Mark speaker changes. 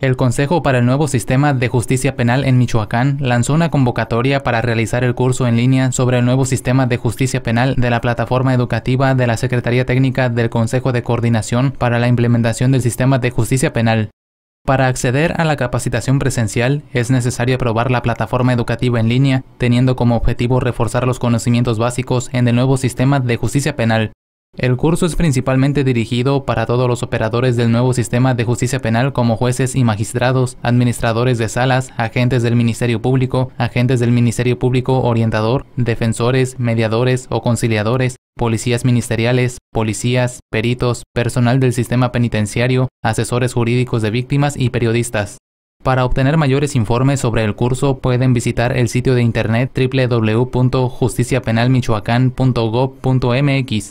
Speaker 1: El Consejo para el Nuevo Sistema de Justicia Penal en Michoacán lanzó una convocatoria para realizar el curso en línea sobre el nuevo sistema de justicia penal de la plataforma educativa de la Secretaría Técnica del Consejo de Coordinación para la Implementación del Sistema de Justicia Penal. Para acceder a la capacitación presencial es necesario aprobar la plataforma educativa en línea, teniendo como objetivo reforzar los conocimientos básicos en el nuevo sistema de justicia penal. El curso es principalmente dirigido para todos los operadores del nuevo sistema de justicia penal como jueces y magistrados, administradores de salas, agentes del Ministerio Público, agentes del Ministerio Público orientador, defensores, mediadores o conciliadores, policías ministeriales, policías, peritos, personal del sistema penitenciario, asesores jurídicos de víctimas y periodistas. Para obtener mayores informes sobre el curso pueden visitar el sitio de internet www.justiciapenalmichoacán.gov.mx.